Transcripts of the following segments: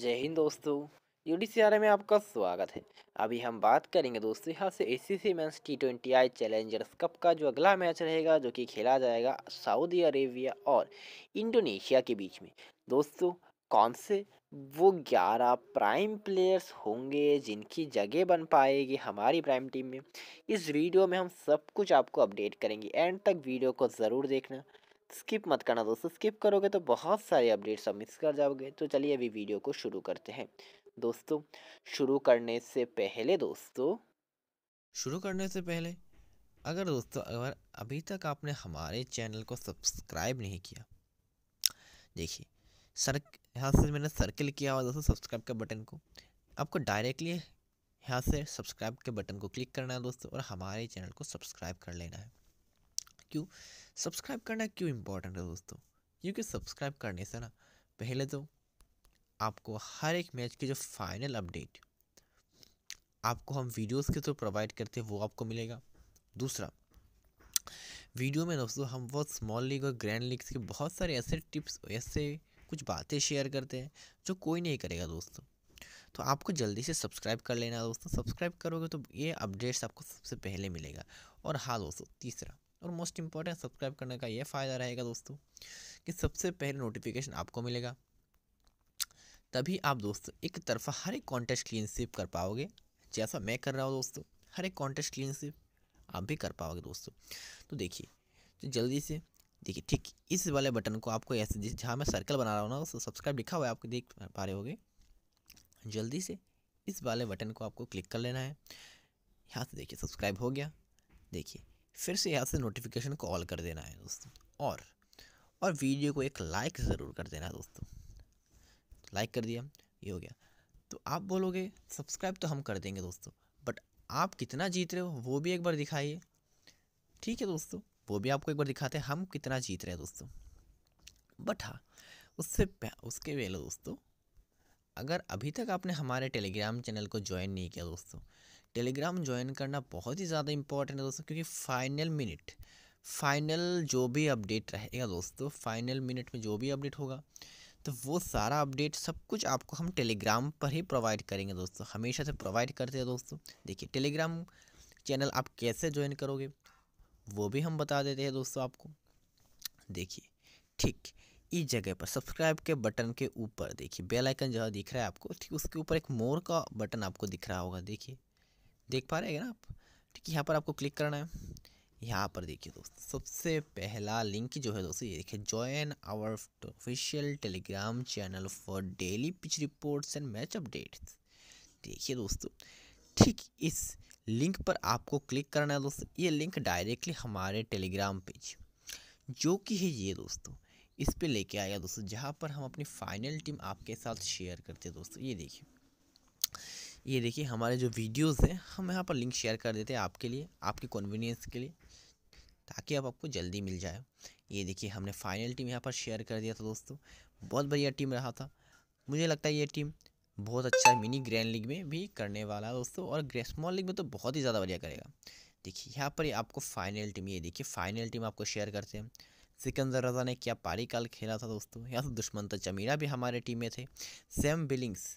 जय हिंद दोस्तों U D में आपका स्वागत है अभी हम बात करेंगे दोस्तों यहाँ से ए सी सी मैं T twenty I challengers cup का जो अगला मैच रहेगा जो कि खेला जाएगा सऊदी अरेबिया और इंडोनेशिया के बीच में दोस्तों कौन से वो ग्यारह प्राइम प्लेयर्स होंगे जिनकी जगह बन पाएगी हमारी प्राइम टीम में इस वीडियो में हम सब कुछ आपको अपडेट करेंगे एंड तक वीडियो को ज़रूर देखना स्किप मत करना दोस्तों स्किप करोगे तो बहुत सारे अपडेट्स आप मिस कर जाओगे तो चलिए अभी वीडियो को शुरू करते हैं दोस्तों शुरू करने से पहले दोस्तों शुरू करने से पहले अगर दोस्तों अगर अभी तक आपने हमारे चैनल को सब्सक्राइब नहीं किया देखिए सर यहाँ से मैंने सर्किल किया हुआ दोस्तों सब्सक्राइब के बटन को आपको डायरेक्टली यहाँ से सब्सक्राइब के बटन को क्लिक करना है दोस्तों और हमारे चैनल को सब्सक्राइब कर लेना है क्यों सब्सक्राइब करना क्यों इम्पोर्टेंट है दोस्तों क्योंकि सब्सक्राइब करने से ना पहले तो आपको हर एक मैच की जो फाइनल अपडेट आपको हम वीडियोस के थ्रू प्रोवाइड करते हैं वो आपको मिलेगा दूसरा वीडियो में दोस्तों हम बहुत स्मॉल लीग और ग्रैंड लीग्स के बहुत सारे ऐसे टिप्स ऐसे कुछ बातें शेयर करते हैं जो कोई नहीं करेगा दोस्तों तो आपको जल्दी से सब्सक्राइब कर लेना दोस्तों सब्सक्राइब करोगे तो ये अपडेट्स आपको सबसे पहले मिलेगा और हाँ दोस्तों तीसरा और मोस्ट इम्पॉर्टेंट सब्सक्राइब करने का ये फ़ायदा रहेगा दोस्तों कि सबसे पहले नोटिफिकेशन आपको मिलेगा तभी आप दोस्तों एक तरफा हर एक कॉन्टेस्ट क्लीन स्विप कर पाओगे जैसा मैं कर रहा हूँ दोस्तों हर एक कॉन्टेस्ट क्लीन स्विप आप भी कर पाओगे दोस्तों तो देखिए तो जल्दी से देखिए ठीक इस वाले बटन को आपको ऐसे जिस जहाँ मैं सर्कल बना रहा हूँ ना उसको सब्सक्राइब लिखा हुआ है आपको देख पा रहे होगे जल्दी से इस वाले बटन को आपको क्लिक कर लेना है यहाँ से देखिए सब्सक्राइब हो गया देखिए फिर से यहाँ से नोटिफिकेशन को ऑल कर देना है दोस्तों और और वीडियो को एक लाइक ज़रूर कर देना दोस्तों लाइक कर दिया ये हो गया तो आप बोलोगे सब्सक्राइब तो हम कर देंगे दोस्तों बट आप कितना जीत रहे हो वो भी एक बार दिखाइए ठीक है दोस्तों वो भी आपको एक बार दिखाते हैं हम कितना जीत रहे हैं दोस्तों बट हाँ उससे उसके पहले दोस्तों अगर अभी तक आपने हमारे टेलीग्राम चैनल को ज्वाइन नहीं किया दोस्तों टेलीग्राम ज्वाइन करना बहुत ही ज़्यादा इंपॉर्टेंट है दोस्तों क्योंकि फाइनल मिनट फाइनल जो भी अपडेट रहेगा दोस्तों फाइनल मिनट में जो भी अपडेट होगा तो वो सारा अपडेट सब कुछ आपको हम टेलीग्राम पर ही प्रोवाइड करेंगे दोस्तों हमेशा से प्रोवाइड करते हैं दोस्तों देखिए टेलीग्राम चैनल आप कैसे ज्वाइन करोगे वो भी हम बता देते हैं दोस्तों आपको देखिए ठीक इस जगह पर सब्सक्राइब के बटन के ऊपर देखिए बेल आइकन जो दिख रहा है आपको ठीक उसके ऊपर एक मोर का बटन आपको दिख रहा होगा देखिए देख पा रहे हैं ना आप ठीक है यहाँ पर आपको क्लिक करना है यहाँ पर देखिए दोस्तों सबसे पहला लिंक जो है दोस्तों ये देखिए join our official Telegram channel for daily pitch reports and match updates देखिए दोस्तों ठीक इस लिंक पर आपको क्लिक करना है दोस्तों ये लिंक डायरेक्टली हमारे टेलीग्राम पेज जो कि है ये दोस्तों इस पर लेके आया दोस्तों जहाँ पर हम अपनी फाइनल टीम आपके साथ शेयर करते हैं दोस्तों ये देखिए ये देखिए हमारे जो वीडियोस हैं हम यहाँ पर लिंक शेयर कर देते हैं आपके लिए आपके कन्वीनियंस के लिए ताकि आप आपको जल्दी मिल जाए ये देखिए हमने फाइनल टीम यहाँ पर शेयर कर दिया था दोस्तों बहुत बढ़िया टीम रहा था मुझे लगता है ये टीम बहुत अच्छा मिनी ग्रैंड लीग में भी करने वाला है दोस्तों और स्मॉल लीग में तो बहुत ही ज़्यादा बढ़िया करेगा देखिए यहाँ पर आपको फाइनल टीम ये देखिए फाइनल टीम आपको शेयर करते हैं सिकंदर रजा ने क्या पारी काल खेला था दोस्तों यहाँ तो दुश्मन तो चमीरा भी हमारे टीम में थे सेम बिलिंग्स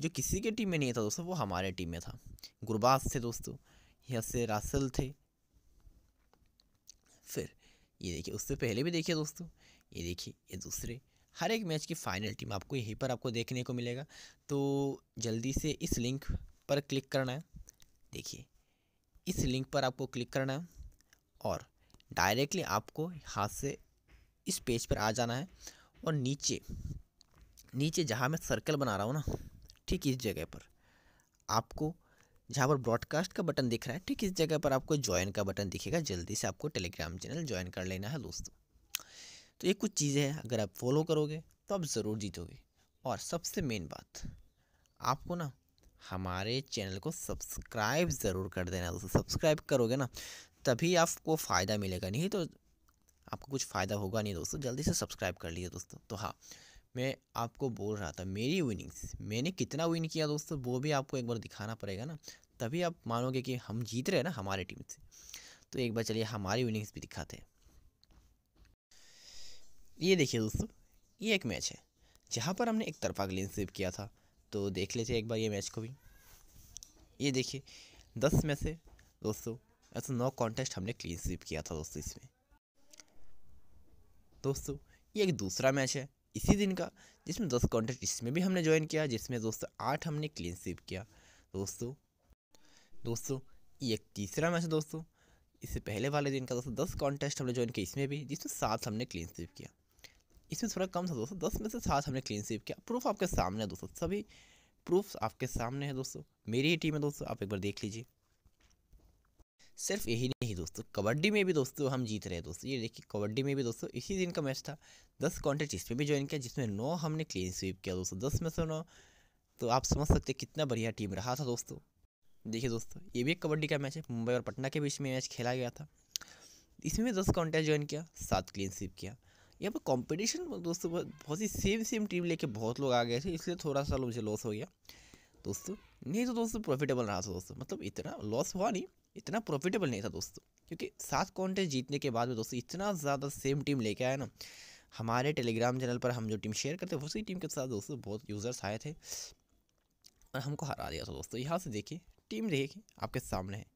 जो किसी के टीम में नहीं था दोस्तों वो हमारे टीम में था गुरबाज थे दोस्तों यहाँ से रासल थे फिर ये देखिए उससे पहले भी देखिए दोस्तों ये देखिए ये दूसरे हर एक मैच की फ़ाइनल टीम आपको यहीं पर आपको देखने को मिलेगा तो जल्दी से इस लिंक पर क्लिक करना है देखिए इस लिंक पर आपको क्लिक करना है और डायरेक्टली आपको हाथ से इस पेज पर आ जाना है और नीचे नीचे जहाँ मैं सर्कल बना रहा हूँ ना ठीक इस जगह पर आपको जहाँ पर ब्रॉडकास्ट का बटन दिख रहा है ठीक इस जगह पर आपको ज्वाइन का बटन दिखेगा जल्दी से आपको टेलीग्राम चैनल ज्वाइन कर लेना है दोस्तों तो ये कुछ चीज़ें हैं अगर आप फॉलो करोगे तो आप ज़रूर जीतोगे और सबसे मेन बात आपको ना हमारे चैनल को सब्सक्राइब ज़रूर कर देना दोस्तों सब्सक्राइब करोगे ना तभी आपको फ़ायदा मिलेगा नहीं तो आपको कुछ फ़ायदा होगा नहीं दोस्तों जल्दी से सब्सक्राइब कर लीजिए दोस्तों तो हाँ मैं आपको बोल रहा था मेरी विनिंग्स मैंने कितना विन किया दोस्तों वो भी आपको एक बार दिखाना पड़ेगा ना तभी आप मानोगे कि हम जीत रहे हैं ना हमारे टीम से तो एक बार चलिए हमारी विनिंग्स भी दिखाते हैं ये देखिए दोस्तों ये एक मैच है जहाँ पर हमने एक तरफा क्लीन स्वीप किया था तो देख लेते एक बार ये मैच को भी ये देखिए दस में से दोस्तों ऐसा नौ कॉन्टेस्ट हमने क्लीन स्वीप किया था दोस्तों इसमें दोस्तों ये एक दूसरा मैच है इसी दिन का जिसमें दोस्तों कॉन्टेस्ट इसमें भी हमने ज्वाइन किया जिसमें दोस्तों आठ हमने क्लीन स्वीप किया दोस्तों दोस्तों ये एक तीसरा मैच है दोस्तों इससे पहले वाले दिन का दोस्तों दस कॉन्टेस्ट हमने ज्वाइन किया इसमें भी जिसमें सात हमने क्लीन स्वीप किया इसमें थोड़ा कम था दोस्तों दस में से सात हमने क्लीन स्वीप किया प्रूफ आपके सामने है दोस्तों सभी प्रूफ आपके सामने है दोस्तों मेरी ही टीम है दोस्तों आप एक बार देख लीजिए सिर्फ यही नहीं दोस्तों कबड्डी में भी दोस्तों हम जीत रहे हैं दोस्तों ये देखिए कबड्डी में भी दोस्तों इसी दिन का मैच था दस कॉन्टेस्ट इसमें भी ज्वाइन किया जिसमें नौ हमने क्लीन स्वीप किया दोस्तों दस में से नौ तो आप समझ सकते कितना बढ़िया टीम रहा था दोस्तों देखिए दोस्तों ये भी एक कबड्डी का मैच है मुंबई और पटना के बीच में मैच खेला गया था इसमें भी दस कॉन्टेस्ट ज्वाइन किया सात क्लीन स्वीप किया यहाँ पर कॉम्पिटिशन दोस्तों बहुत ही सेम सेम टीम लेके बहुत लोग आ गए थे इसलिए थोड़ा सा मुझे लॉस हो गया दोस्तों नहीं तो दोस्तों प्रॉफिटेबल रहा था दोस्तों मतलब इतना लॉस हुआ नहीं इतना प्रॉफिटेबल नहीं था दोस्तों क्योंकि सात कॉन्टेस्ट जीतने के बाद में दोस्तों इतना ज़्यादा सेम टीम लेके आया ना हमारे टेलीग्राम चैनल पर हम जो टीम शेयर करते हैं उसी टीम के साथ दोस्तों बहुत यूज़र्स आए थे और हमको हरा दिया था दोस्तों यहाँ से देखिए टीम देखिए आपके सामने है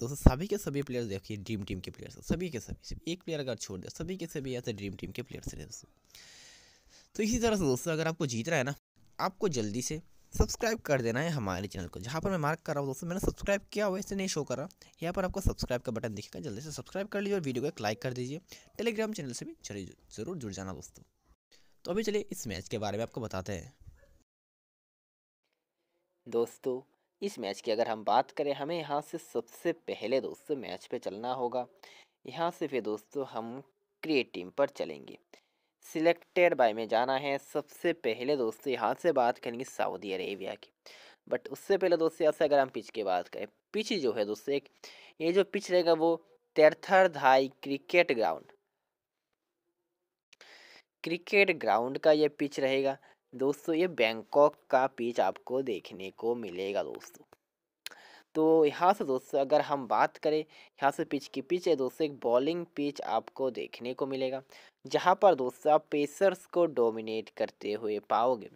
दोस्तों सभी के सभी प्लेयर्स देखिए ड्रीम टीम के प्लेयर्स सभी के सभी सिर्फ एक प्लेयर अगर छोड़ दे सभी के सभी ऐसे ड्रीम टीम के प्लेयर्स रहे दोस्तों तो इसी तरह से दोस्तों अगर आपको जीतना है ना आपको जल्दी से सब्सक्राइब कर देना है हमारे चैनल को जहाँ पर मैं मार्क कर रहा हूँ दोस्तों मैंने सब्सक्राइब किया हुआ इससे नहीं शो करा यहाँ पर आपको सब्सक्राइब का बटन दिखेगा जल्दी से सब्सक्राइब कर लीजिए और वीडियो को एक लाइक कर दीजिए टेलीग्राम चैनल से भी जरूर जरूर जुड़ जाना दोस्तों तो अभी चलिए इस मैच के बारे में आपको बताते हैं दोस्तों इस मैच की अगर हम बात करें हमें यहाँ से सबसे पहले दोस्तों मैच पे चलना होगा यहाँ से फिर दोस्तों हम क्रिएट टीम पर चलेंगे सिलेक्टेड बाय में जाना है सबसे पहले दोस्तों यहाँ से बात करेंगे सऊदी अरेबिया की बट उससे पहले दोस्तों यहाँ से अगर हम पिच की बात करें पिच जो है दोस्तों एक ये जो पिच रहेगा वो तेरथर धाई क्रिकेट ग्राउंड क्रिकेट ग्राउंड का ये पिच रहेगा दोस्तों ये बैंकॉक का पिच आपको देखने को मिलेगा दोस्तों तो यहाँ से दोस्तों अगर हम बात करें यहाँ से पिच की पिच है दोस्तों एक बॉलिंग पिच आपको देखने को मिलेगा जहाँ पर दोस्तों आप पेसर्स को डोमिनेट करते हुए पाओगे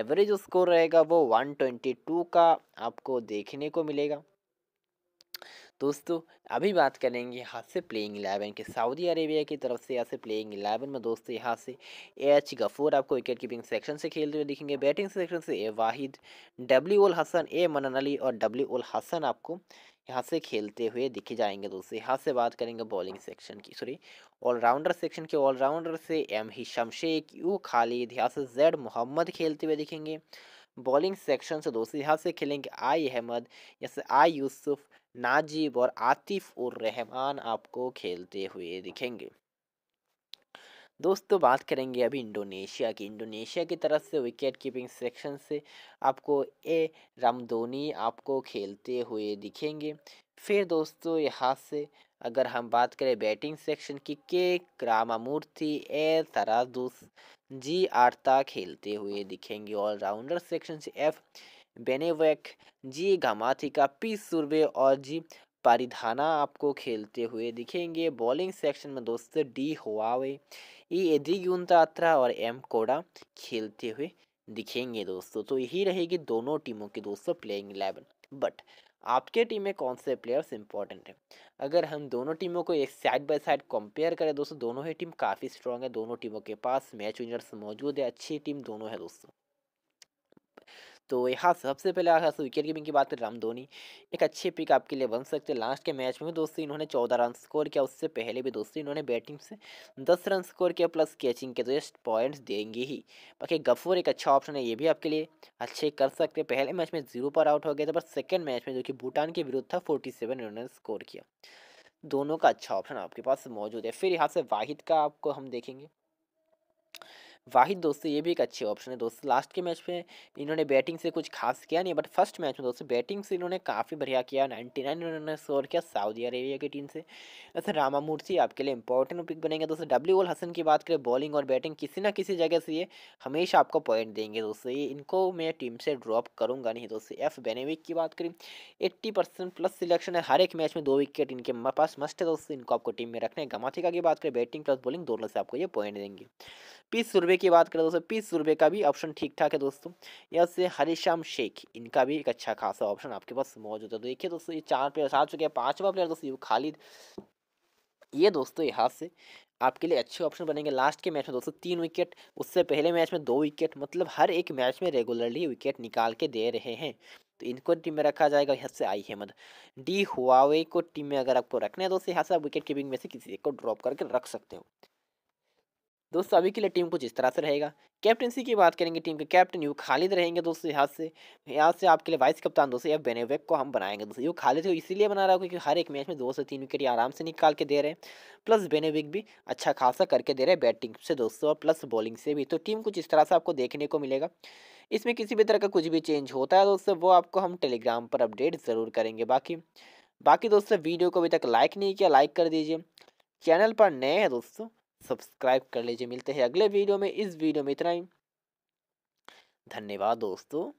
एवरेज स्कोर रहेगा वो 122 का आपको देखने को मिलेगा दोस्तों अभी बात करेंगे यहाँ से प्लेइंग इलेवन के सऊदी अरेबिया की तरफ से यहाँ से प्लेइंग इलेवन में दोस्तों यहाँ से एच गफूर आपको विकेट कीपिंग सेक्शन से खेलते हुए दिखेंगे बैटिंग सेक्शन से A Wahid W ul Hasan A Manan Ali और डब्ल्यू उल हसन आपको यहाँ से खेलते हुए दिखे जाएंगे दोस्तों यहाँ से बात करेंगे बॉलिंग सेक्शन की सॉरी ऑलराउंडर सेक्शन के ऑलराउंडर से एम ही शमशेख यू खालिद यहाँ से जेड मोहम्मद खेलते हुए दिखेंगे बॉलिंग सेक्शन से दोस्तों यहाँ से खेलेंगे आई अहमद यहाँ से आई यूसुफ नाजीब और आतिफ और रहमान आपको खेलते हुए दिखेंगे दोस्तों बात करेंगे अभी इंडोनेशिया की इंडोनेशिया की तरफ से विकेट कीपिंग सेक्शन से आपको ए रामदोनी आपको खेलते हुए दिखेंगे फिर दोस्तों यहाँ से अगर हम बात करें बैटिंग सेक्शन की के रामामूर्ति ए तरादुस जी आरता खेलते हुए दिखेंगे ऑलराउंडर सेक्शन से एफ बेनेवेक जी घमाथिका पी सुरवे और जी पारिधाना आपको खेलते हुए दिखेंगे बॉलिंग सेक्शन में दोस्तों डी हुआवे ई एद्रिगुन गुंतात्रा और एम कोडा खेलते हुए दिखेंगे दोस्तों तो यही रहेगी दोनों टीमों के दोस्तों प्लेइंग इलेवन बट आपके टीम में कौन से प्लेयर्स इंपॉर्टेंट हैं अगर हम दोनों टीमों को एक साइड बाय साइड कंपेयर करें दोस्तों दोनों ही टीम काफ़ी स्ट्रांग है दोनों टीमों के पास मैच विनर्स मौजूद है अच्छी टीम दोनों है दोस्तों तो यहाँ सबसे पहले अगर विकेट कीपिंग की बात करें राम धोनी एक अच्छे पिक आपके लिए बन सकते हैं लास्ट के मैच में भी दोस्तों इन्होंने चौदह रन स्कोर किया उससे पहले भी दोस्तों इन्होंने बैटिंग से दस रन स्कोर किया प्लस कैचिंग के तो जस्ट पॉइंट्स देंगे ही बाकी गफूर एक अच्छा ऑप्शन है ये भी आपके लिए अच्छे कर सकते पहले मैच में जीरो पर आउट हो गए थे पर सेकेंड मैच में जो कि भूटान के विरुद्ध था फोर्टी सेवन इन्होंने स्कोर किया दोनों का अच्छा ऑप्शन आपके पास मौजूद है फिर यहाँ से वाहिद का आपको हम देखेंगे वाहिद दोस्तों ये भी एक अच्छी ऑप्शन है दोस्तों लास्ट के मैच में इन्होंने बैटिंग से कुछ खास किया नहीं बट फर्स्ट मैच में दोस्तों बैटिंग से इन्होंने काफ़ी बढ़िया किया नाइन्टी नाइन इन्होंने स्कोर किया सऊदी अरेबिया की टीम से ऐसे रामा मूर्ति आपके लिए इंपॉर्टेंट पिक बनेंगे दोस्तों डब्ल्यू एल हसन की बात करें बॉलिंग और बैटिंग किसी ना किसी जगह से ये हमेशा आपको पॉइंट देंगे दोस्तों ये इनको मैं टीम से ड्रॉप करूँगा नहीं दोस्तों एफ बेनेविक की बात करें एट्टी परसेंट प्लस सिलेक्शन है हर एक मैच में दो विकेट इनके पास मस्ट है दोस्तों इनको आपको टीम में रखना है गमाथिका की बात करें बैटिंग प्लस बॉलिंग दोनों से आपको ये पॉइंट देंगे पी सुरवे सुरभे की बात करें दोस्तों पी सुरभे का भी ऑप्शन ठीक ठाक है दोस्तों या से हरीश्याम शेख इनका भी एक अच्छा खासा ऑप्शन आपके पास मौजूद है तो देखिए दोस्तों ये चार प्लेयर्स आ चुके हैं पाँचवा प्लेयर दोस्तों खालिद ये दोस्तों यहाँ से आपके लिए अच्छे ऑप्शन बनेंगे लास्ट के मैच में दोस्तों तीन विकेट उससे पहले मैच में दो विकेट मतलब हर एक मैच में रेगुलरली विकेट निकाल के दे रहे हैं तो इनको टीम में रखा जाएगा यहाँ से आई हेमद डी हुआवे को टीम में अगर आपको रखना है दोस्तों यहाँ से आप विकेट कीपिंग में से किसी एक को ड्रॉप करके रख सकते हो दोस्तों अभी के लिए टीम कुछ इस तरह से रहेगा कैप्टनसी की बात करेंगे टीम के कैप्टन यू खालिद रहेंगे दोस्तों यहाँ से यहाँ से आपके लिए वाइस कप्तान दोस्तों या बेनेवेक को हम बनाएंगे दोस्तों यू खालिद को इसीलिए बना रहा हूँ क्योंकि हर एक मैच में दो से तीन विकेट आराम से निकाल के दे रहे हैं प्लस बेनेविक भी अच्छा खासा करके दे रहे हैं बैटिंग से दोस्तों और प्लस बॉलिंग से भी तो टीम कुछ इस तरह से आपको देखने को मिलेगा इसमें किसी भी तरह का कुछ भी चेंज होता है दोस्तों वो आपको हम टेलीग्राम पर अपडेट ज़रूर करेंगे बाकी बाकी दोस्तों वीडियो को अभी तक लाइक नहीं किया लाइक कर दीजिए चैनल पर नए हैं दोस्तों सब्सक्राइब कर लीजिए मिलते हैं अगले वीडियो में इस वीडियो में इतना ही धन्यवाद दोस्तों